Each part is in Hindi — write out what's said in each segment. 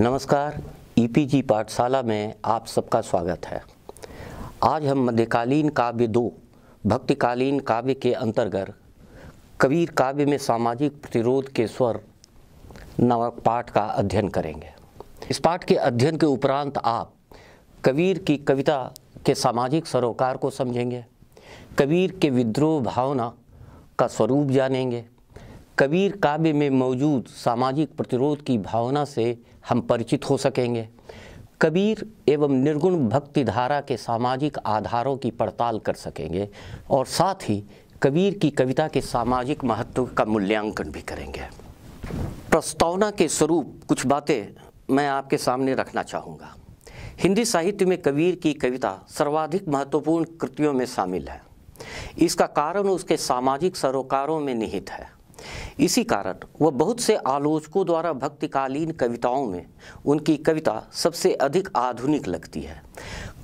नमस्कार ईपीजी e पाठशाला में आप सबका स्वागत है आज हम मध्यकालीन काव्य दो भक्तिकालीन काव्य के अंतर्गत कबीर काव्य में सामाजिक प्रतिरोध के स्वर नामक पाठ का अध्ययन करेंगे इस पाठ के अध्ययन के उपरांत आप कबीर की कविता के सामाजिक सरोकार को समझेंगे कबीर के विद्रोह भावना का स्वरूप जानेंगे कबीर काव्य में मौजूद सामाजिक प्रतिरोध की भावना से हम परिचित हो सकेंगे कबीर एवं निर्गुण भक्ति धारा के सामाजिक आधारों की पड़ताल कर सकेंगे और साथ ही कबीर की कविता के सामाजिक महत्व का मूल्यांकन भी करेंगे प्रस्तावना के स्वरूप कुछ बातें मैं आपके सामने रखना चाहूँगा हिंदी साहित्य में कबीर की कविता सर्वाधिक महत्वपूर्ण कृतियों में शामिल है इसका कारण उसके सामाजिक सरोकारों में निहित है इसी कारण वह बहुत से आलोचकों द्वारा भक्तिकालीन कविताओं में उनकी कविता सबसे अधिक आधुनिक लगती है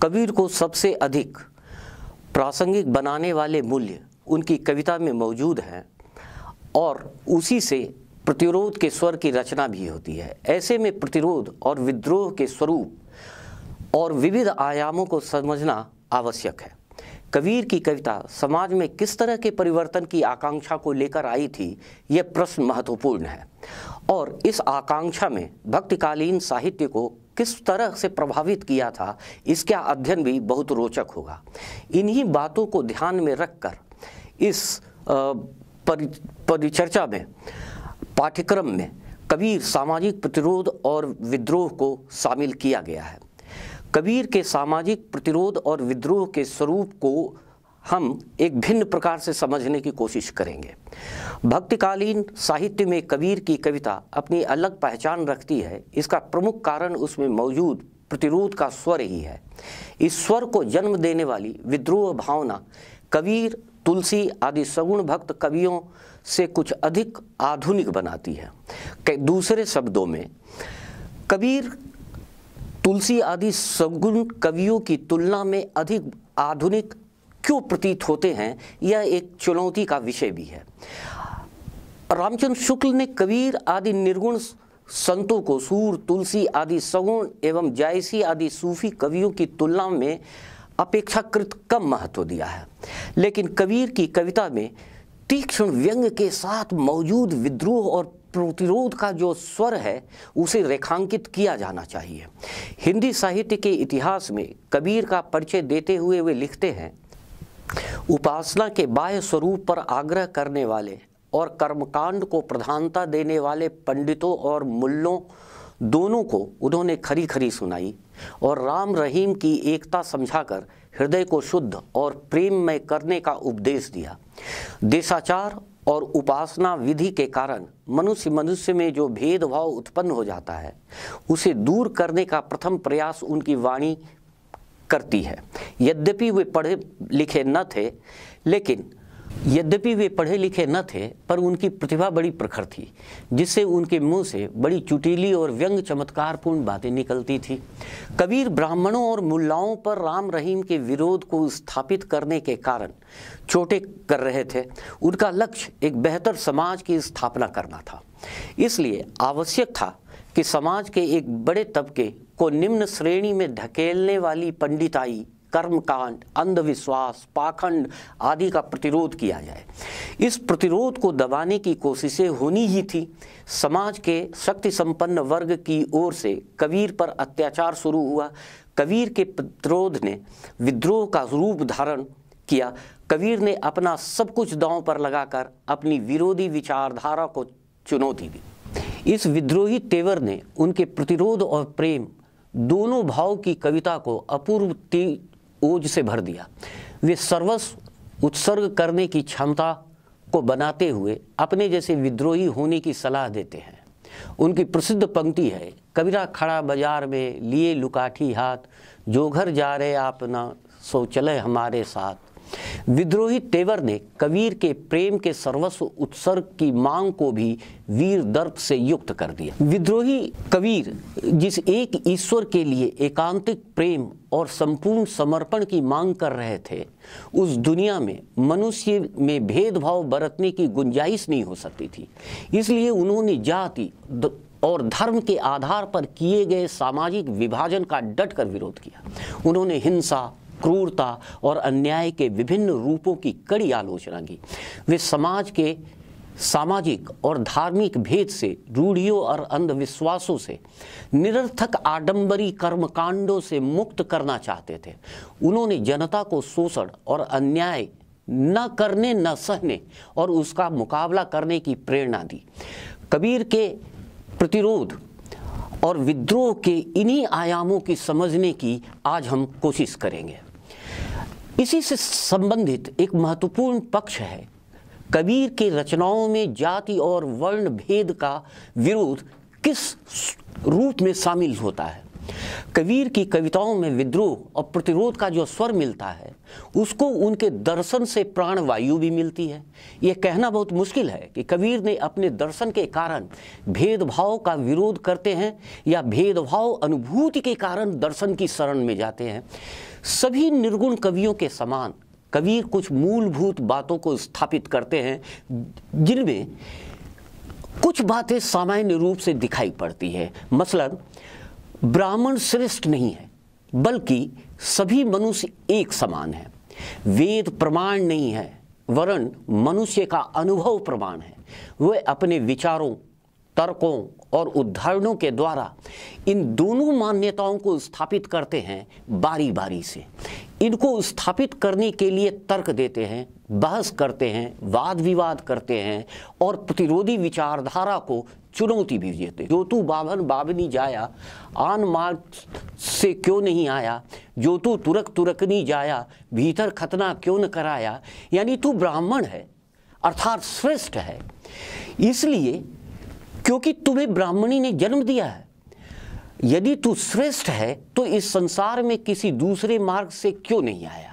कबीर को सबसे अधिक प्रासंगिक बनाने वाले मूल्य उनकी कविता में मौजूद हैं और उसी से प्रतिरोध के स्वर की रचना भी होती है ऐसे में प्रतिरोध और विद्रोह के स्वरूप और विविध आयामों को समझना आवश्यक है कबीर की कविता समाज में किस तरह के परिवर्तन की आकांक्षा को लेकर आई थी यह प्रश्न महत्वपूर्ण है और इस आकांक्षा में भक्तिकालीन साहित्य को किस तरह से प्रभावित किया था इसका अध्ययन भी बहुत रोचक होगा इन्हीं बातों को ध्यान में रखकर इस परिचर्चा में पाठ्यक्रम में कबीर सामाजिक प्रतिरोध और विद्रोह को शामिल किया गया है कबीर के सामाजिक प्रतिरोध और विद्रोह के स्वरूप को हम एक भिन्न प्रकार से समझने की कोशिश करेंगे भक्तिकालीन साहित्य में कबीर की कविता अपनी अलग पहचान रखती है इसका प्रमुख कारण उसमें मौजूद प्रतिरोध का स्वर ही है इस स्वर को जन्म देने वाली विद्रोह भावना कबीर तुलसी आदि सगुण भक्त कवियों से कुछ अधिक आधुनिक बनाती है दूसरे शब्दों में कबीर तुलसी आदि सगुण कवियों की तुलना में अधिक आधुनिक क्यों प्रतीत होते हैं यह एक चुनौती का विषय भी है रामचंद्र शुक्ल ने कबीर आदि निर्गुण संतों को सूर तुलसी आदि सगुण एवं जायसी आदि सूफी कवियों की तुलना में अपेक्षाकृत कम महत्व दिया है लेकिन कबीर की कविता में तीक्ष्ण व्यंग के साथ मौजूद विद्रोह और प्रतिरोध का जो स्वर है उसे रेखांकित किया जाना चाहिए हिंदी साहित्य के इतिहास में कबीर का परिचय देते हुए वे लिखते हैं उपासना के बाह्य स्वरूप पर आग्रह करने वाले और कर्मकांड को प्रधानता देने वाले पंडितों और मुल्लों दोनों को उन्होंने खरी खरी सुनाई और राम रहीम की एकता समझाकर हृदय को शुद्ध और प्रेममय करने का उपदेश दिया देशाचार और उपासना विधि के कारण मनुष्य मनुष्य में जो भेदभाव उत्पन्न हो जाता है उसे दूर करने का प्रथम प्रयास उनकी वाणी करती है यद्यपि वे पढ़े लिखे न थे लेकिन यद्यपि वे पढ़े लिखे न थे पर उनकी प्रतिभा बड़ी प्रखर थी जिससे उनके मुंह से बड़ी चुटीली और व्यंग चमत्कारपूर्ण बातें निकलती थी कबीर ब्राह्मणों और मुल्लाओं पर राम रहीम के विरोध को स्थापित करने के कारण छोटे कर रहे थे उनका लक्ष्य एक बेहतर समाज की स्थापना करना था इसलिए आवश्यक था कि समाज के एक बड़े तबके को निम्न श्रेणी में धकेलने वाली पंडिताई कर्मकांड अंधविश्वास पाखंड आदि का प्रतिरोध किया जाए इस प्रतिरोध को दबाने की कोशिशें होनी ही थी समाज के शक्ति संपन्न वर्ग की ओर से कबीर पर अत्याचार शुरू हुआ कबीर के प्रतिरोध ने विद्रोह का रूप धारण किया कबीर ने अपना सब कुछ दांव पर लगाकर अपनी विरोधी विचारधारा को चुनौती दी इस विद्रोही तेवर ने उनके प्रतिरोध और प्रेम दोनों भाव की कविता को अपूर्व ओज से भर दिया वे सर्वस्व उत्सर्ग करने की क्षमता को बनाते हुए अपने जैसे विद्रोही होने की सलाह देते हैं उनकी प्रसिद्ध पंक्ति है कबीरा खड़ा बाजार में लिए लुकाठी हाथ जो घर जा रहे आप ना सो चले हमारे साथ विद्रोही तेवर ने कबीर के प्रेम के सर्वस्व उत्सर्ग की मांग को भी वीर दर्प से युक्त कर दिया विद्रोही कबीर जिस एक ईश्वर के लिए एकांतिक प्रेम और संपूर्ण समर्पण की मांग कर रहे थे उस दुनिया में मनुष्य में भेदभाव बरतने की गुंजाइश नहीं हो सकती थी इसलिए उन्होंने जाति और धर्म के आधार पर किए गए सामाजिक विभाजन का डट कर विरोध किया उन्होंने हिंसा क्रूरता और अन्याय के विभिन्न रूपों की कड़ी आलोचना की वे समाज के सामाजिक और धार्मिक भेद से रूढ़ियों और अंधविश्वासों से निरर्थक आडंबरी कर्मकांडों से मुक्त करना चाहते थे उन्होंने जनता को शोषण और अन्याय न करने न सहने और उसका मुकाबला करने की प्रेरणा दी कबीर के प्रतिरोध और विद्रोह के इन्हीं आयामों की समझने की आज हम कोशिश करेंगे इसी से संबंधित एक महत्वपूर्ण पक्ष है कबीर की रचनाओं में जाति और वर्ण भेद का विरोध किस रूप में शामिल होता है कबीर की कविताओं में विद्रोह और प्रतिरोध का जो स्वर मिलता है उसको उनके दर्शन से प्राणवायु भी मिलती है यह कहना बहुत मुश्किल है कि कबीर ने अपने दर्शन के कारण भेदभाव का विरोध करते हैं या भेदभाव अनुभूति के कारण दर्शन की शरण में जाते हैं सभी निर्गुण कवियों के समान कवि कुछ मूलभूत बातों को स्थापित करते हैं जिनमें कुछ बातें सामान्य रूप से दिखाई पड़ती है मसलन ब्राह्मण श्रेष्ठ नहीं है बल्कि सभी मनुष्य एक समान है वेद प्रमाण नहीं है वरण मनुष्य का अनुभव प्रमाण है वह अपने विचारों तर्कों और उदाहरणों के द्वारा इन दोनों मान्यताओं को स्थापित करते हैं बारी बारी से इनको स्थापित करने के लिए तर्क देते हैं बहस करते हैं वाद विवाद करते हैं और प्रतिरोधी विचारधारा को चुनौती भी देते तू बाभन बाबनी जाया आन मार्ग से क्यों नहीं आया जोतु तुरक तुरकनी जाया भीतर खतना क्यों न कराया यानी तू ब्राह्मण है अर्थात श्रेष्ठ है इसलिए क्योंकि तुम्हें ब्राह्मणी ने जन्म दिया है यदि तू श्रेष्ठ है तो इस संसार में किसी दूसरे मार्ग से क्यों नहीं आया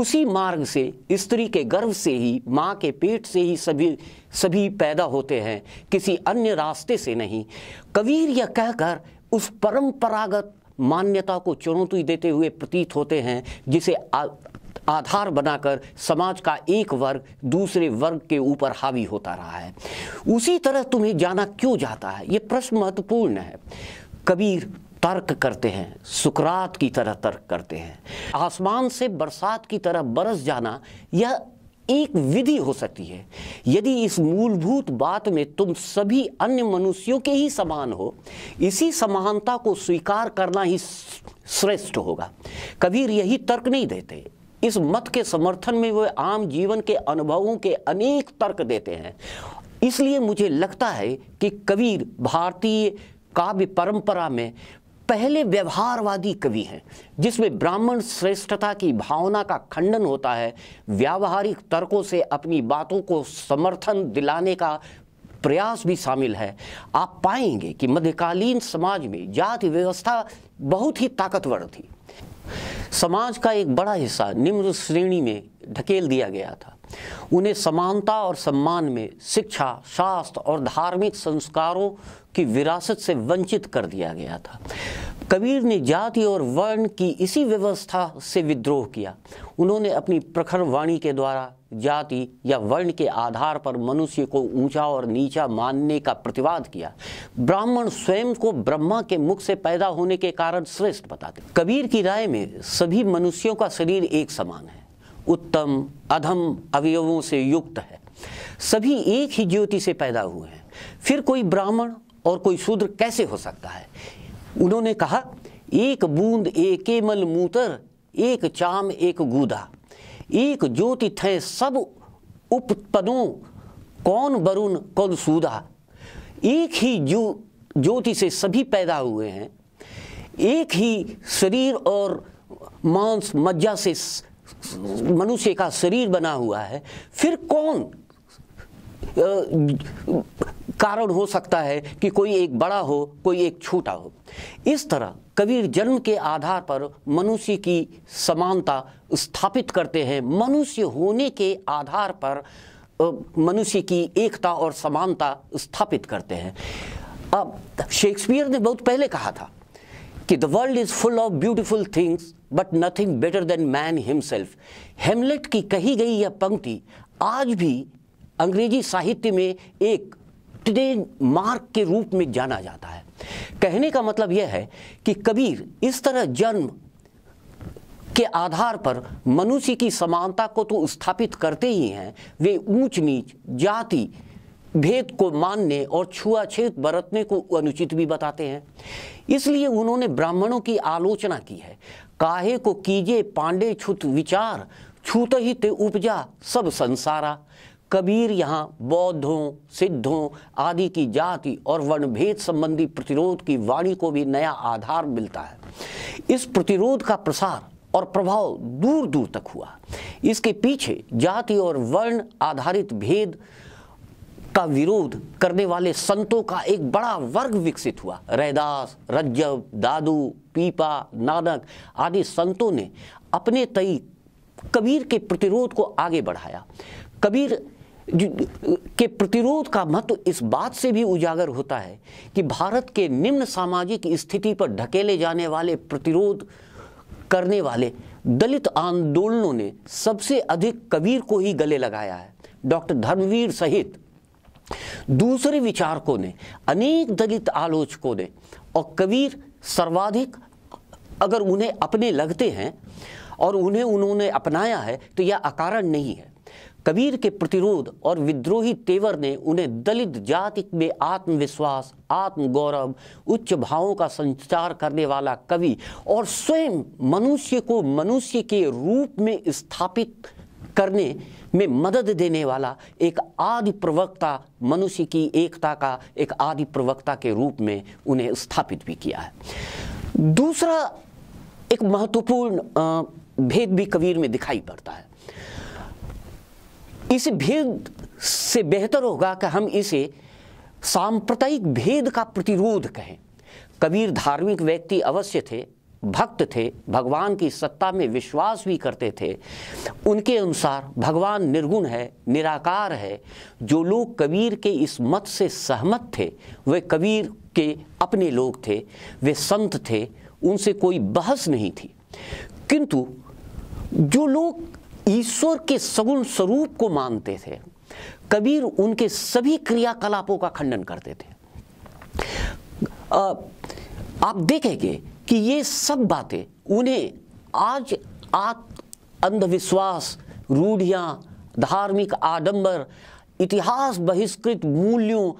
उसी मार्ग से स्त्री के गर्भ से ही माँ के पेट से ही सभी सभी पैदा होते हैं किसी अन्य रास्ते से नहीं कबीर यह कहकर उस परंपरागत मान्यता को चुनौती देते हुए प्रतीत होते हैं जिसे आधार बनाकर समाज का एक वर्ग दूसरे वर्ग के ऊपर हावी होता रहा है उसी तरह तुम्हें जाना क्यों जाता है ये प्रश्न महत्वपूर्ण है कबीर तर्क करते हैं सुकरात की तरह तर्क करते हैं आसमान से बरसात की तरह बरस जाना यह एक विधि हो सकती है यदि इस मूलभूत बात में तुम सभी अन्य मनुष्यों के ही समान हो इसी समानता को स्वीकार करना ही श्रेष्ठ होगा कबीर यही तर्क नहीं देते इस मत के समर्थन में वे आम जीवन के अनुभवों के अनेक तर्क देते हैं इसलिए मुझे लगता है कि कबीर भारतीय काव्य परंपरा में पहले व्यवहारवादी कवि हैं जिसमें ब्राह्मण श्रेष्ठता की भावना का खंडन होता है व्यावहारिक तर्कों से अपनी बातों को समर्थन दिलाने का प्रयास भी शामिल है आप पाएंगे कि मध्यकालीन समाज में जाति व्यवस्था बहुत ही ताकतवर थी समाज का एक बड़ा हिस्सा निम्न श्रेणी में ढकेल दिया गया था उन्हें समानता और सम्मान में शिक्षा शास्त्र और धार्मिक संस्कारों की विरासत से वंचित कर दिया गया था कबीर ने जाति और वर्ण की इसी व्यवस्था से विद्रोह किया उन्होंने अपनी प्रखर वाणी के द्वारा जाति या वर्ण के आधार पर मनुष्य को ऊंचा और नीचा मानने का प्रतिवाद किया ब्राह्मण स्वयं को ब्रह्मा के मुख से पैदा होने के कारण श्रेष्ठ बताते कबीर की राय में सभी मनुष्यों का शरीर एक समान है उत्तम अधम अवयवों से युक्त है सभी एक ही ज्योति से पैदा हुए हैं फिर कोई ब्राह्मण और कोई शूद्र कैसे हो सकता है उन्होंने कहा एक बूंद एक मल मूतर एक चाम एक गूदा एक ज्योति थे सब उपपदों कौन वरुण कौन सूदा एक ही जो ज्योति से सभी पैदा हुए हैं एक ही शरीर और मांस मज्जा से मनुष्य का शरीर बना हुआ है फिर कौन कारण हो सकता है कि कोई एक बड़ा हो कोई एक छोटा हो इस तरह कबीर जन्म के आधार पर मनुष्य की समानता स्थापित करते हैं मनुष्य होने के आधार पर मनुष्य की एकता और समानता स्थापित करते हैं अब शेक्सपियर ने बहुत पहले कहा था कि the world is full of beautiful things but nothing better than man himself Hamlet की कही गई यह पंक्ति आज भी अंग्रेजी साहित्य में एक मार्क के रूप में जाना जाता है कहने का मतलब यह है कि कबीर इस तरह जन्म के आधार पर मनुष्य की समानता को तो स्थापित करते ही हैं वे ऊंच नीच जाति भेद को मानने और छुआछेद बरतने को अनुचित भी बताते हैं इसलिए उन्होंने ब्राह्मणों की आलोचना की है काहे को कीजे पांडे छुत विचार छूत ही ते उपजा सब संसारा कबीर यहाँ बौद्धों सिद्धों आदि की जाति और वर्ण भेद संबंधी प्रतिरोध की वाणी को भी नया आधार मिलता है इस प्रतिरोध का प्रसार और प्रभाव दूर दूर तक हुआ इसके पीछे जाति और वर्ण आधारित भेद का विरोध करने वाले संतों का एक बड़ा वर्ग विकसित हुआ रैदास रज्जब दादू पीपा नानक आदि संतों ने अपने तई कबीर के प्रतिरोध को आगे बढ़ाया कबीर के प्रतिरोध का महत्व तो इस बात से भी उजागर होता है कि भारत के निम्न सामाजिक स्थिति पर ढकेले जाने वाले प्रतिरोध करने वाले दलित आंदोलनों ने सबसे अधिक कबीर को ही गले लगाया है डॉक्टर धर्मवीर सहित दूसरे विचारकों ने अनेक दलित आलोचकों ने और कबीर सर्वाधिक अगर उन्हें अपने लगते हैं और उन्हें उन्होंने अपनाया है तो यह अकारण नहीं है कबीर के प्रतिरोध और विद्रोही तेवर ने उन्हें दलित जाति में आत्मविश्वास आत्मगौरव उच्च भावों का संचार करने वाला कवि और स्वयं मनुष्य को मनुष्य के रूप में स्थापित करने में मदद देने वाला एक आदि प्रवक्ता मनुष्य की एकता का एक आदि प्रवक्ता के रूप में उन्हें स्थापित भी किया है दूसरा एक महत्वपूर्ण भेद भी कबीर में दिखाई पड़ता है इस भेद से बेहतर होगा कि हम इसे सांप्रदायिक भेद का प्रतिरोध कहें कबीर धार्मिक व्यक्ति अवश्य थे भक्त थे भगवान की सत्ता में विश्वास भी करते थे उनके अनुसार भगवान निर्गुण है निराकार है जो लोग कबीर के इस मत से सहमत थे वे कबीर के अपने लोग थे वे संत थे उनसे कोई बहस नहीं थी किंतु जो लोग ईश्वर के सगुण स्वरूप को मानते थे कबीर उनके सभी क्रियाकलापों का खंडन करते थे आ, आप देखेंगे कि ये सब बातें उन्हें आज आत अंधविश्वास रूढ़ियाँ धार्मिक आडंबर इतिहास बहिष्कृत मूल्यों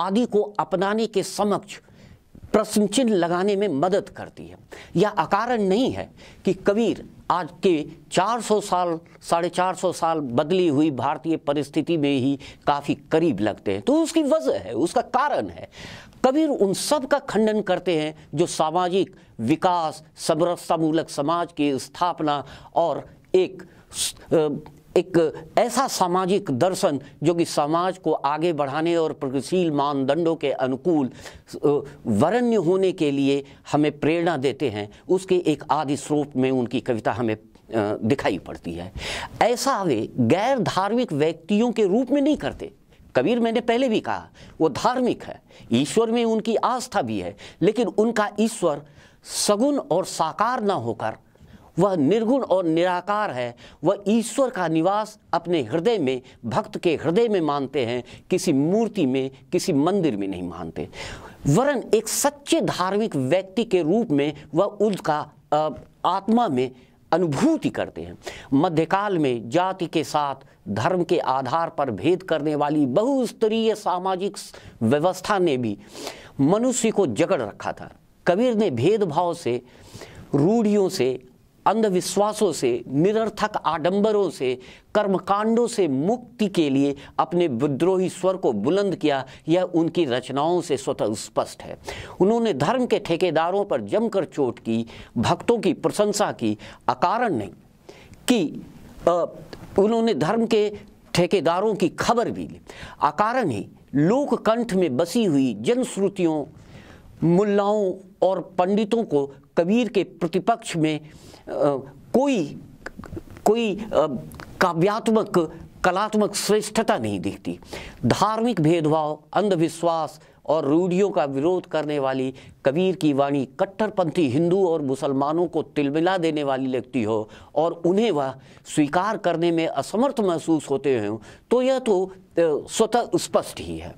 आदि को अपनाने के समक्ष प्रश्न चिन्ह लगाने में मदद करती है यह अकारण नहीं है कि कबीर आज के 400 साल साढ़े चार सौ साल बदली हुई भारतीय परिस्थिति में ही काफ़ी करीब लगते हैं तो उसकी वजह है उसका कारण है कबीर उन सब का खंडन करते हैं जो सामाजिक विकास समरसतामूलक समाज की स्थापना और एक एक ऐसा सामाजिक दर्शन जो कि समाज को आगे बढ़ाने और प्रगतिशील मानदंडों के अनुकूल वरण्य होने के लिए हमें प्रेरणा देते हैं उसके एक आदि स्रोत में उनकी कविता हमें दिखाई पड़ती है ऐसा वे गैर धार्मिक व्यक्तियों के रूप में नहीं करते कबीर मैंने पहले भी कहा वो धार्मिक है ईश्वर में उनकी आस्था भी है लेकिन उनका ईश्वर सगुण और साकार ना होकर वह निर्गुण और निराकार है वह ईश्वर का निवास अपने हृदय में भक्त के हृदय में मानते हैं किसी मूर्ति में किसी मंदिर में नहीं मानते वरन एक सच्चे धार्मिक व्यक्ति के रूप में वह उनका आत्मा में अनुभूति करते हैं मध्यकाल में जाति के साथ धर्म के आधार पर भेद करने वाली बहुस्तरीय सामाजिक व्यवस्था ने भी मनुष्य को जगड़ रखा था कबीर ने भेदभाव से रूढ़ियों से अंधविश्वासों से निरर्थक आडंबरों से कर्मकांडों से मुक्ति के लिए अपने विद्रोही स्वर को बुलंद किया यह उनकी रचनाओं से स्वतः स्पष्ट है उन्होंने धर्म के ठेकेदारों पर जमकर चोट की भक्तों की प्रशंसा की अकारण नहीं कि उन्होंने धर्म के ठेकेदारों की खबर भी ली अकारण ही कंठ में बसी हुई जनश्रुतियों मुल्लाओं और पंडितों को कबीर के प्रतिपक्ष में कोई कोई काव्यात्मक कलात्मक श्रेष्ठता नहीं दिखती धार्मिक भेदभाव अंधविश्वास और रूढ़ियों का विरोध करने वाली कबीर की वाणी कट्टरपंथी हिंदू और मुसलमानों को तिलमिला देने वाली लगती हो और उन्हें वह स्वीकार करने में असमर्थ महसूस होते हों तो यह तो स्वतः स्पष्ट ही है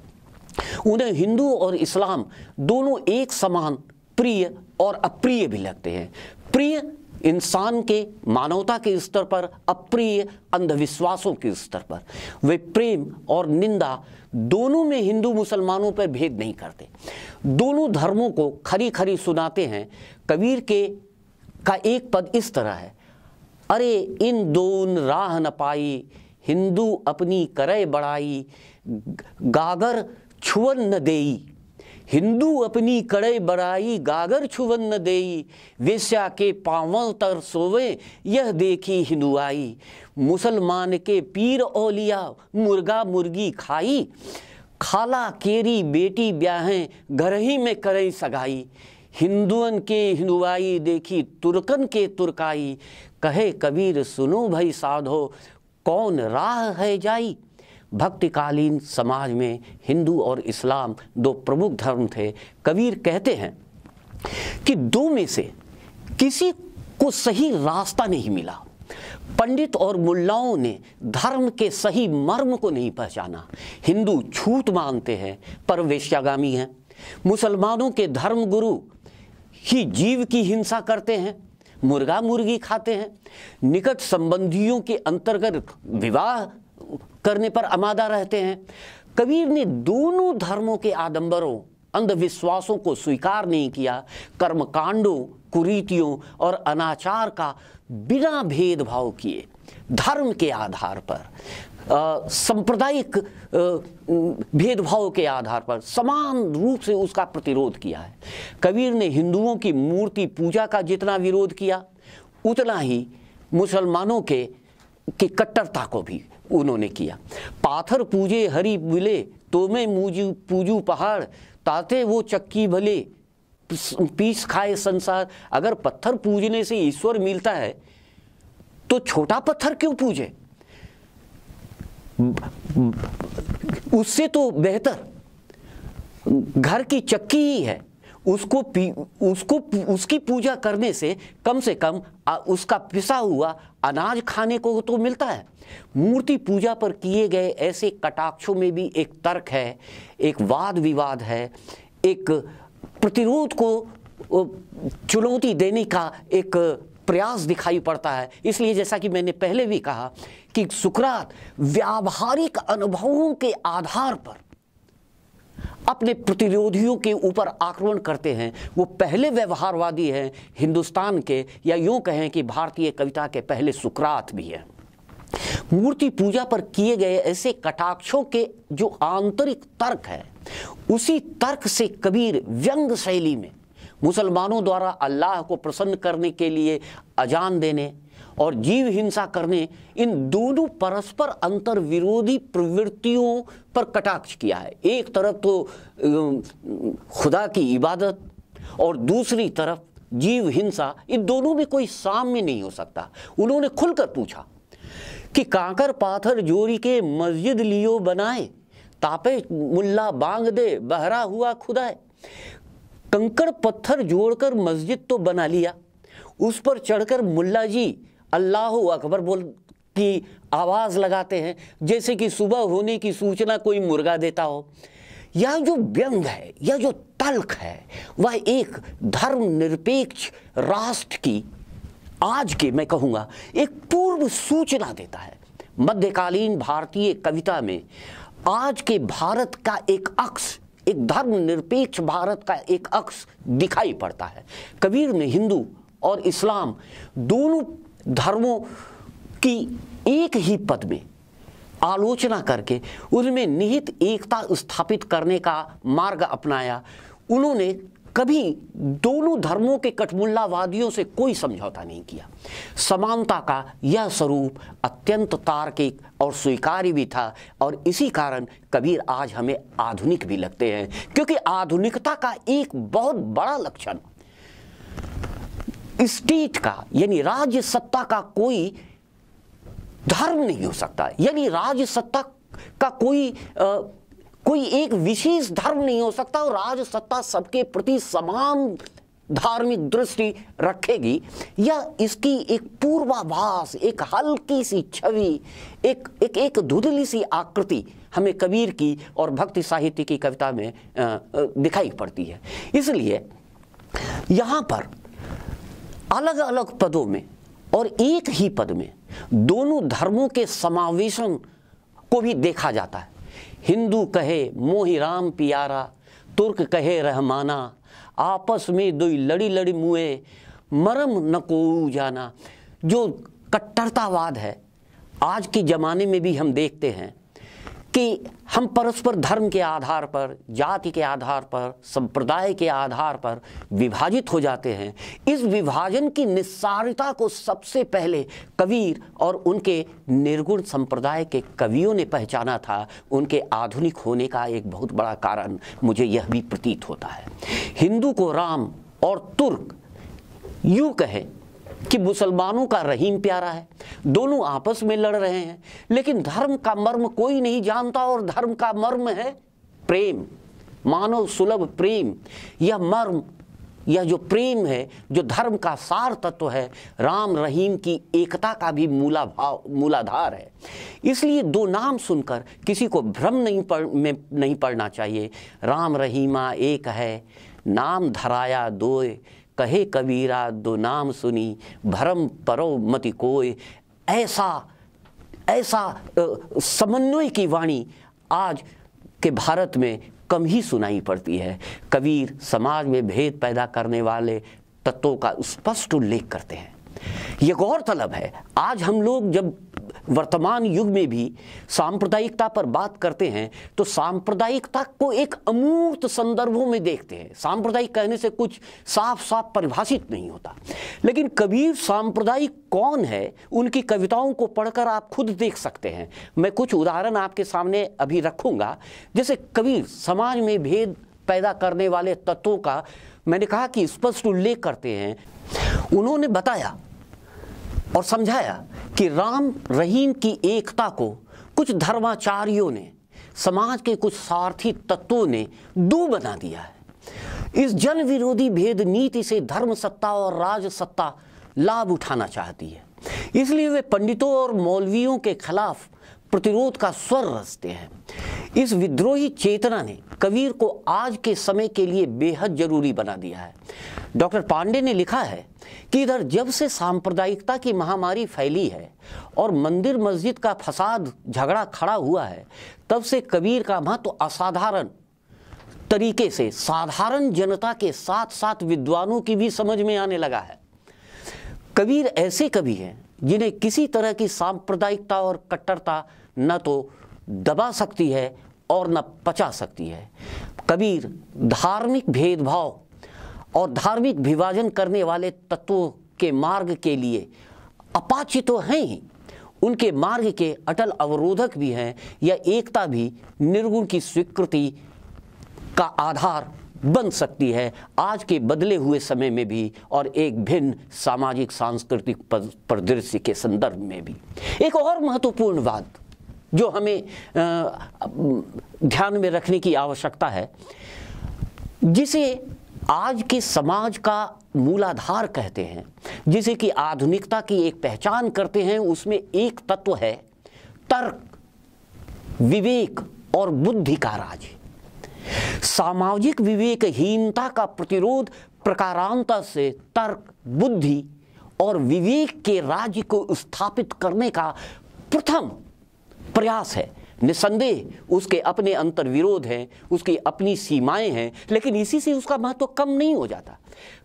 उन्हें हिंदू और इस्लाम दोनों एक समान प्रिय और अप्रिय भी लगते हैं प्रिय इंसान के मानवता के स्तर पर अप्रिय अंधविश्वासों के स्तर पर वे प्रेम और निंदा दोनों में हिंदू मुसलमानों पर भेद नहीं करते दोनों धर्मों को खरी खरी सुनाते हैं कबीर के का एक पद इस तरह है अरे इन दोन राह न पाई हिंदू अपनी करय बढ़ाई गागर छुअन न देई हिंदू अपनी कड़े बराई गागर छुवन न देई वेश्या के पावल तर सोवे यह देखी हिंदुआई मुसलमान के पीर ओलिया मुर्गा मुर्गी खाई खाला केरी बेटी ब्याहें घर ही में करे सगाई हिंदुअन के हिंदुआई देखी तुर्कन के तुर्काई कहे कबीर सुनो भई साधो कौन राह है जाई भक्तिकालीन समाज में हिंदू और इस्लाम दो प्रमुख धर्म थे कबीर कहते हैं कि दो में से किसी को सही रास्ता नहीं मिला पंडित और मुल्लाओं ने धर्म के सही मर्म को नहीं पहचाना हिंदू छूट मानते हैं पर वेश्यागामी हैं मुसलमानों के धर्म गुरु ही जीव की हिंसा करते हैं मुर्गा मुर्गी खाते हैं निकट संबंधियों के अंतर्गत विवाह करने पर आमादा रहते हैं कबीर ने दोनों धर्मों के आडंबरों अंधविश्वासों को स्वीकार नहीं किया कर्मकांडों कुरीतियों और अनाचार का बिना भेदभाव किए धर्म के आधार पर सांप्रदायिक भेदभाव के आधार पर समान रूप से उसका प्रतिरोध किया है कबीर ने हिंदुओं की मूर्ति पूजा का जितना विरोध किया उतना ही मुसलमानों के की कट्टरता को भी उन्होंने किया पाथर पूजे हरी मिले तो मैं पूजू पहाड़ ताते वो चक्की भले पीस खाए संसार अगर पत्थर पूजने से ईश्वर मिलता है तो छोटा पत्थर क्यों पूजे उससे तो बेहतर घर की चक्की ही है उसको पी, उसको उसकी पूजा करने से कम से कम आ, उसका पिसा हुआ अनाज खाने को तो मिलता है मूर्ति पूजा पर किए गए ऐसे कटाक्षों में भी एक तर्क है एक वाद विवाद है एक प्रतिरोध को चुनौती देने का एक प्रयास दिखाई पड़ता है इसलिए जैसा कि मैंने पहले भी कहा कि सुकरात व्यावहारिक अनुभवों के आधार पर अपने प्रतिरोधियों के ऊपर आक्रमण करते हैं वो पहले व्यवहारवादी हैं हिंदुस्तान के या यूं कहें कि भारतीय कविता के पहले सुकरात भी हैं मूर्ति पूजा पर किए गए ऐसे कटाक्षों के जो आंतरिक तर्क है उसी तर्क से कबीर व्यंग शैली में मुसलमानों द्वारा अल्लाह को प्रसन्न करने के लिए अजान देने और जीव हिंसा करने इन दोनों परस्पर अंतर विरोधी प्रवृत्तियों पर कटाक्ष किया है एक तरफ तो खुदा की इबादत और दूसरी तरफ जीव हिंसा इन दोनों में कोई साम्य नहीं हो सकता उन्होंने खुलकर पूछा कि कांकर पाथर जोरी के मस्जिद लियो बनाए तापे मुल्ला बांग दे बहरा हुआ खुदा है कंकड़ पत्थर जोड़कर मस्जिद तो बना लिया उस पर चढ़कर मुल्ला जी अल्लाह अकबर बोल की आवाज़ लगाते हैं जैसे कि सुबह होने की सूचना कोई मुर्गा देता हो यह जो व्यंग है यह जो तल्ख है वह एक धर्मनिरपेक्ष राष्ट्र की आज के मैं कहूँगा एक पूर्व सूचना देता है मध्यकालीन भारतीय कविता में आज के भारत का एक अक्ष एक धर्मनिरपेक्ष भारत का एक अक्ष दिखाई पड़ता है कबीर में हिंदू और इस्लाम दोनों धर्मों की एक ही पद में आलोचना करके उनमें निहित एकता स्थापित करने का मार्ग अपनाया उन्होंने कभी दोनों धर्मों के कठमुल्लावादियों से कोई समझौता नहीं किया समानता का यह स्वरूप अत्यंत तार्किक और स्वीकार्य भी था और इसी कारण कबीर आज हमें आधुनिक भी लगते हैं क्योंकि आधुनिकता का एक बहुत बड़ा लक्षण स्टेट का यानी राज्य सत्ता का कोई धर्म नहीं हो सकता यानी राज्य सत्ता का कोई आ, कोई एक विशेष धर्म नहीं हो सकता और राज्य सत्ता सबके प्रति समान धार्मिक दृष्टि रखेगी या इसकी एक पूर्वाभास एक हल्की सी छवि एक एक एक धुधली सी आकृति हमें कबीर की और भक्ति साहित्य की कविता में दिखाई पड़ती है इसलिए यहाँ पर अलग अलग पदों में और एक ही पद में दोनों धर्मों के समावेशन को भी देखा जाता है हिंदू कहे मोहि राम पियारा तुर्क कहे रहमाना आपस में दो लड़ी लड़ी मुए मरम न को जाना जो कट्टरतावाद है आज के ज़माने में भी हम देखते हैं कि हम परस्पर धर्म के आधार पर जाति के आधार पर संप्रदाय के आधार पर विभाजित हो जाते हैं इस विभाजन की निस्सारिता को सबसे पहले कबीर और उनके निर्गुण संप्रदाय के कवियों ने पहचाना था उनके आधुनिक होने का एक बहुत बड़ा कारण मुझे यह भी प्रतीत होता है हिंदू को राम और तुर्क यूँ कहें कि मुसलमानों का रहीम प्यारा है दोनों आपस में लड़ रहे हैं लेकिन धर्म का मर्म कोई नहीं जानता और धर्म का मर्म है प्रेम मानव सुलभ प्रेम यह मर्म यह जो प्रेम है जो धर्म का सार तत्व है राम रहीम की एकता का भी मूला भाव मूलाधार है इसलिए दो नाम सुनकर किसी को भ्रम नहीं पढ़ में नहीं पड़ना चाहिए राम रहीमा एक है नाम धराया दो कहे कबीरा दो नाम सुनी भरम परो मति कोय ऐसा ऐसा समन्वय की वाणी आज के भारत में कम ही सुनाई पड़ती है कबीर समाज में भेद पैदा करने वाले तत्वों का स्पष्ट उल्लेख करते हैं ये गौरतलब है आज हम लोग जब वर्तमान युग में भी सांप्रदायिकता पर बात करते हैं तो सांप्रदायिकता को एक अमूर्त संदर्भों में देखते हैं सांप्रदायिक कहने से कुछ साफ साफ परिभाषित नहीं होता लेकिन कबीर सांप्रदायिक कौन है उनकी कविताओं को पढ़कर आप खुद देख सकते हैं मैं कुछ उदाहरण आपके सामने अभी रखूँगा जैसे कबीर समाज में भेद पैदा करने वाले तत्वों का मैंने कहा कि स्पष्ट उल्लेख करते हैं उन्होंने बताया और समझाया कि राम रहीम की एकता को कुछ धर्माचार्यों ने समाज के कुछ सार्थी तत्वों ने दो बना दिया है इस जन विरोधी भेद नीति से धर्म सत्ता और राज सत्ता लाभ उठाना चाहती है इसलिए वे पंडितों और मौलवियों के खिलाफ प्रतिरोध का स्वर रचते हैं इस विद्रोही चेतना ने कबीर को आज के समय के लिए बेहद जरूरी बना दिया है डॉक्टर पांडे ने लिखा है कि इधर जब से सांप्रदायिकता की महामारी फैली है और मंदिर मस्जिद का फसाद झगड़ा खड़ा हुआ है तब से कबीर का महत्व तो असाधारण तरीके से साधारण जनता के साथ साथ विद्वानों की भी समझ में आने लगा है कबीर ऐसे कवि हैं जिन्हें किसी तरह की सांप्रदायिकता और कट्टरता न तो दबा सकती है और न पचा सकती है कबीर धार्मिक भेदभाव और धार्मिक विभाजन करने वाले तत्वों के मार्ग के लिए अपाची तो हैं ही उनके मार्ग के अटल अवरोधक भी हैं या एकता भी निर्गुण की स्वीकृति का आधार बन सकती है आज के बदले हुए समय में भी और एक भिन्न सामाजिक सांस्कृतिक परिदृश्य के संदर्भ में भी एक और महत्वपूर्ण बात जो हमें ध्यान में रखने की आवश्यकता है जिसे आज के समाज का मूलाधार कहते हैं जिसे कि आधुनिकता की एक पहचान करते हैं उसमें एक तत्व है तर्क विवेक और बुद्धि का राज सामाजिक विवेकहीनता का प्रतिरोध प्रकारांतर से तर्क बुद्धि और विवेक के राज्य को स्थापित करने का प्रथम प्रयास है निसंदेह उसके अपने अंतर विरोध हैं उसकी अपनी सीमाएं हैं लेकिन इसी से उसका महत्व तो कम नहीं हो जाता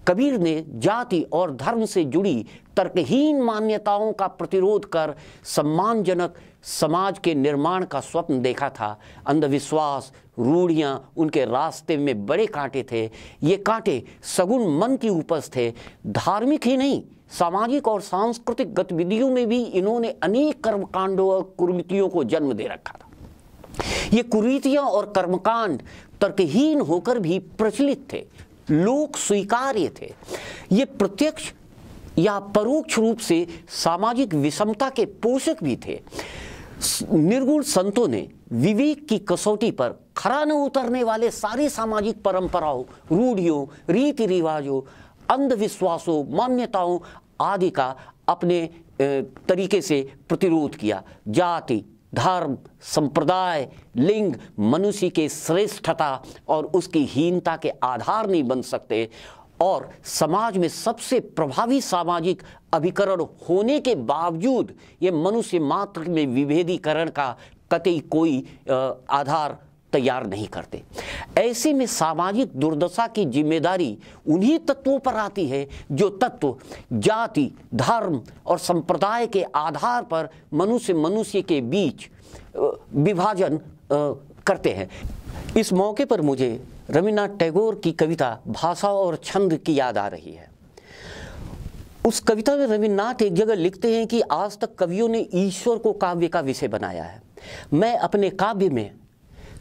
कबीर ने जाति और धर्म से जुड़ी तर्कहीन मान्यताओं का प्रतिरोध कर सम्मानजनक समाज के निर्माण का स्वप्न देखा था अंधविश्वास रूढ़ियाँ उनके रास्ते में बड़े कांटे थे ये कांटे सगुण मन की उपज थे धार्मिक ही नहीं सामाजिक और सांस्कृतिक गतिविधियों में भी इन्होंने अनेक कर्मकांडों और कुर्मितियों को जन्म दे रखा था ये कुरीतियां और कर्मकांड तर्कहीन होकर भी प्रचलित थे लोक स्वीकार्य थे ये प्रत्यक्ष या परोक्ष रूप से सामाजिक विषमता के पोषक भी थे निर्गुण संतों ने विवेक की कसौटी पर खरा न उतरने वाले सारी सामाजिक परंपराओं रूढ़ियों रीति रिवाजों अंधविश्वासों मान्यताओं आदि का अपने तरीके से प्रतिरोध किया जाति धर्म संप्रदाय लिंग मनुष्य के श्रेष्ठता और उसकी हीनता के आधार नहीं बन सकते और समाज में सबसे प्रभावी सामाजिक अभिकरण होने के बावजूद ये मनुष्य मात्र में विभेदीकरण का कतई कोई आधार तैयार नहीं करते ऐसे में सामाजिक दुर्दशा की जिम्मेदारी उन्हीं तत्वों पर आती है जो तत्व जाति धर्म और संप्रदाय के आधार पर मनुष्य मनुष्य के बीच विभाजन करते हैं इस मौके पर मुझे रविनाथ टैगोर की कविता भाषा और छंद की याद आ रही है उस कविता में रविन्द्रनाथ एक जगह लिखते हैं कि आज तक कवियों ने ईश्वर को काव्य का विषय बनाया है मैं अपने काव्य में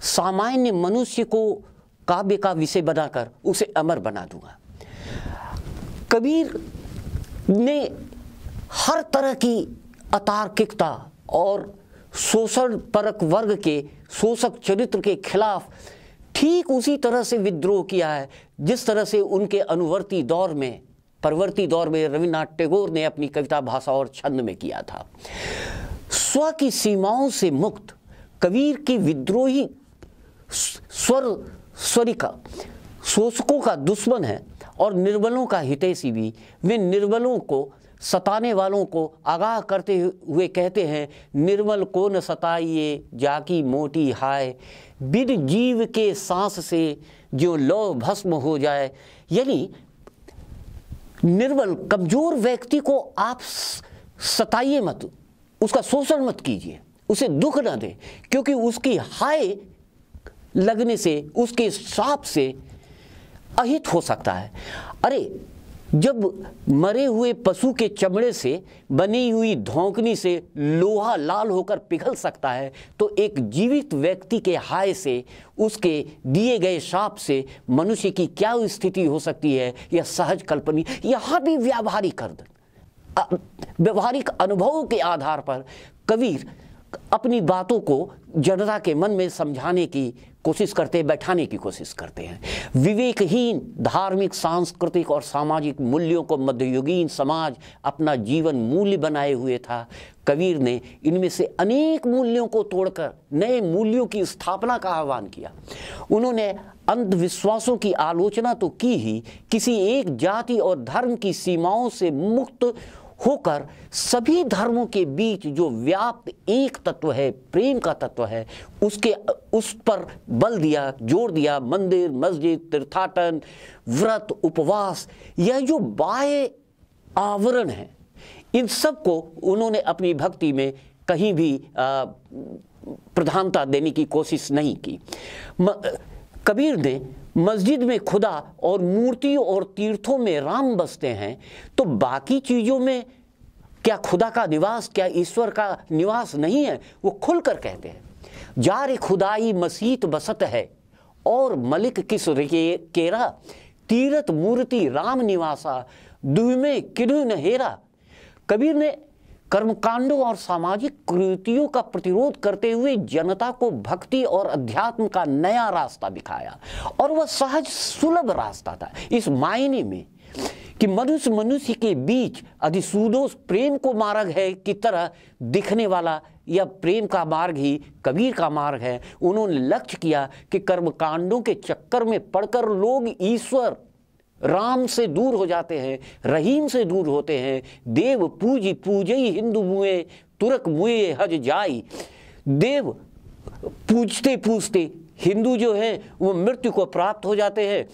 सामान्य मनुष्य को काव्य का विषय बनाकर उसे अमर बना दूंगा कबीर ने हर तरह की अतार्किकता और शोषण परक वर्ग के शोषक चरित्र के खिलाफ ठीक उसी तरह से विद्रोह किया है जिस तरह से उनके अनुवर्ती दौर में परवर्ती दौर में रविन्द्रनाथ टैगोर ने अपनी कविता भाषा और छंद में किया था स्व की सीमाओं से मुक्त कबीर की विद्रोही स्वर स्वरिका शोषकों का दुश्मन है और निर्बलों का हितैषी भी वे निर्बलों को सताने वालों को आगाह करते हुए कहते हैं निर्मल को न सताइए जाकी मोटी हाय बिद जीव के सांस से जो लौ भस्म हो जाए यानी निर्बल कमजोर व्यक्ति को आप सताइए मत उसका शोषण मत कीजिए उसे दुख ना दें क्योंकि उसकी हाय लगने से उसके साप से अहित हो सकता है अरे जब मरे हुए पशु के चमड़े से बनी हुई धोंकनी से लोहा लाल होकर पिघल सकता है तो एक जीवित व्यक्ति के हाय से उसके दिए गए साप से मनुष्य की क्या स्थिति हो सकती है यह सहज कल्पनी यहाँ भी व्यावहारिक व्यवहारिक अनुभवों के आधार पर कबीर अपनी बातों को जनता के मन में समझाने की कोशिश करते हैं बैठाने की कोशिश करते हैं विवेकहीन धार्मिक सांस्कृतिक और सामाजिक मूल्यों को मध्ययुगीन समाज अपना जीवन मूल्य बनाए हुए था कबीर ने इनमें से अनेक मूल्यों को तोड़कर नए मूल्यों की स्थापना का आह्वान किया उन्होंने अंधविश्वासों की आलोचना तो की ही किसी एक जाति और धर्म की सीमाओं से मुक्त होकर सभी धर्मों के बीच जो व्याप्त एक तत्व है प्रेम का तत्व है उसके उस पर बल दिया जोर दिया मंदिर मस्जिद तीर्थाटन व्रत उपवास यह जो बाह्य आवरण है इन सब को उन्होंने अपनी भक्ति में कहीं भी प्रधानता देने की कोशिश नहीं की कबीर ने मस्जिद में खुदा और मूर्ति और तीर्थों में राम बसते हैं तो बाकी चीज़ों में क्या खुदा का निवास क्या ईश्वर का निवास नहीं है वो खुल कर कहते हैं जार खुदाई मसीत बसत है और मलिक किस केरा तीरथ मूर्ति राम निवासा दुमे में हेरा नहेरा कबीर ने कर्मकांडों और सामाजिक कृतियों का प्रतिरोध करते हुए जनता को भक्ति और अध्यात्म का नया रास्ता दिखाया और वह सहज सुलभ रास्ता था इस मायने में कि मनुष्य मनुष्य के बीच अधिसूदोष प्रेम को मार्ग है की तरह दिखने वाला यह प्रेम का मार्ग ही कबीर का मार्ग है उन्होंने लक्ष्य किया कि कर्मकांडों के चक्कर में पड़कर लोग ईश्वर राम से दूर हो जाते हैं रहीम से दूर होते हैं देव पूजी पूजई हिंदू मुए तुरक मुए हज जाई देव पूजते पूजते हिंदू जो हैं वो मृत्यु को प्राप्त हो जाते हैं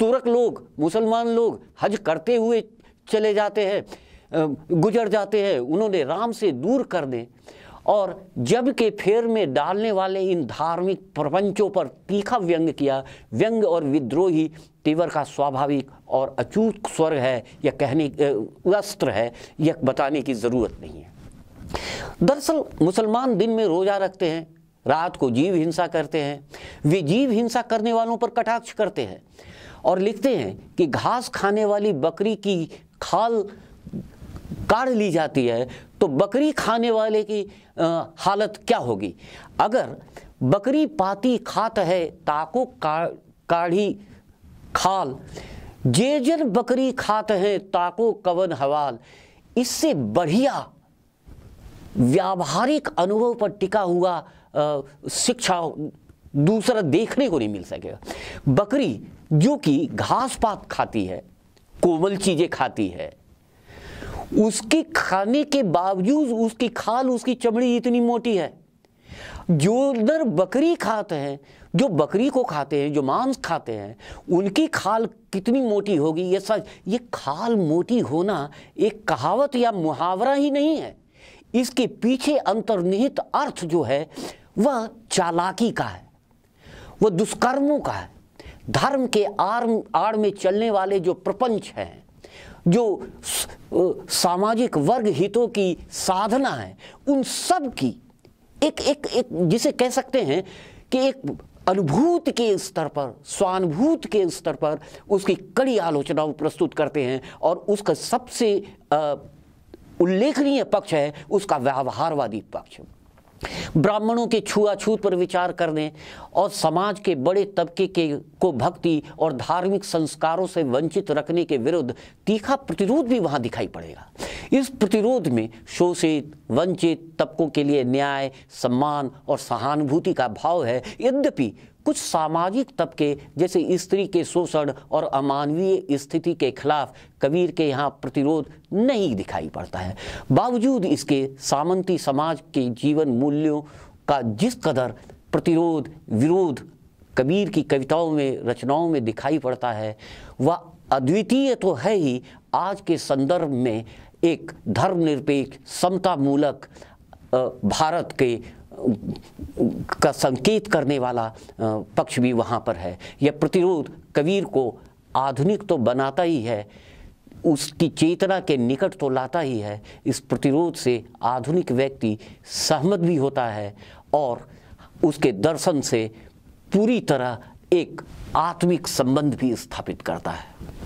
तुरक लोग मुसलमान लोग हज करते हुए चले जाते हैं गुजर जाते हैं उन्होंने राम से दूर कर दें और जब के फेर में डालने वाले इन धार्मिक प्रपंचों पर तीखा व्यंग किया व्यंग और विद्रोही तेवर का स्वाभाविक और अचूक स्वर है या कहने वस्त्र है यह बताने की ज़रूरत नहीं है दरअसल मुसलमान दिन में रोज़ा रखते हैं रात को जीव हिंसा करते हैं वे जीव हिंसा करने वालों पर कटाक्ष करते हैं और लिखते हैं कि घास खाने वाली बकरी की खाल काढ़ ली जाती है तो बकरी खाने वाले की आ, हालत क्या होगी अगर बकरी पाती खात है ताको का, काढ़ी खाल जे जन बकरी खात हैं ताको कवन हवाल इससे बढ़िया व्यावहारिक अनुभव पर टिका हुआ शिक्षा दूसरा देखने को नहीं मिल सकेगा बकरी जो कि घास पात खाती है कोमल चीज़ें खाती है उसकी खाने के बावजूद उसकी खाल उसकी चमड़ी इतनी मोटी है जो दर बकरी खाते हैं जो बकरी को खाते हैं जो मांस खाते हैं उनकी खाल कितनी मोटी होगी ये सच ये खाल मोटी होना एक कहावत या मुहावरा ही नहीं है इसके पीछे अंतर्निहित अर्थ जो है वह चालाकी का है वह दुष्कर्मों का है धर्म के आर्म आड़ में चलने वाले जो प्रपंच हैं जो सामाजिक वर्ग हितों की साधना है उन सब की एक एक एक जिसे कह सकते हैं कि एक अनुभूत के स्तर पर स्वानुभूत के स्तर पर उसकी कड़ी आलोचना प्रस्तुत करते हैं और उसका सबसे उल्लेखनीय पक्ष है उसका व्यवहारवादी पक्ष ब्राह्मणों के छुआछूत पर विचार करने और समाज के बड़े तबके के को भक्ति और धार्मिक संस्कारों से वंचित रखने के विरुद्ध तीखा प्रतिरोध भी वहाँ दिखाई पड़ेगा इस प्रतिरोध में शोषित वंचित तबकों के लिए न्याय सम्मान और सहानुभूति का भाव है यद्यपि कुछ सामाजिक तबके जैसे स्त्री के शोषण और अमानवीय स्थिति के खिलाफ कबीर के यहाँ प्रतिरोध नहीं दिखाई पड़ता है बावजूद इसके सामंती समाज के जीवन मूल्यों का जिस कदर प्रतिरोध विरोध कबीर की कविताओं में रचनाओं में दिखाई पड़ता है वह अद्वितीय तो है ही आज के संदर्भ में एक धर्मनिरपेक्ष समतामूलक भारत के का संकेत करने वाला पक्ष भी वहाँ पर है यह प्रतिरोध कबीर को आधुनिक तो बनाता ही है उसकी चेतना के निकट तो लाता ही है इस प्रतिरोध से आधुनिक व्यक्ति सहमत भी होता है और उसके दर्शन से पूरी तरह एक आत्मिक संबंध भी स्थापित करता है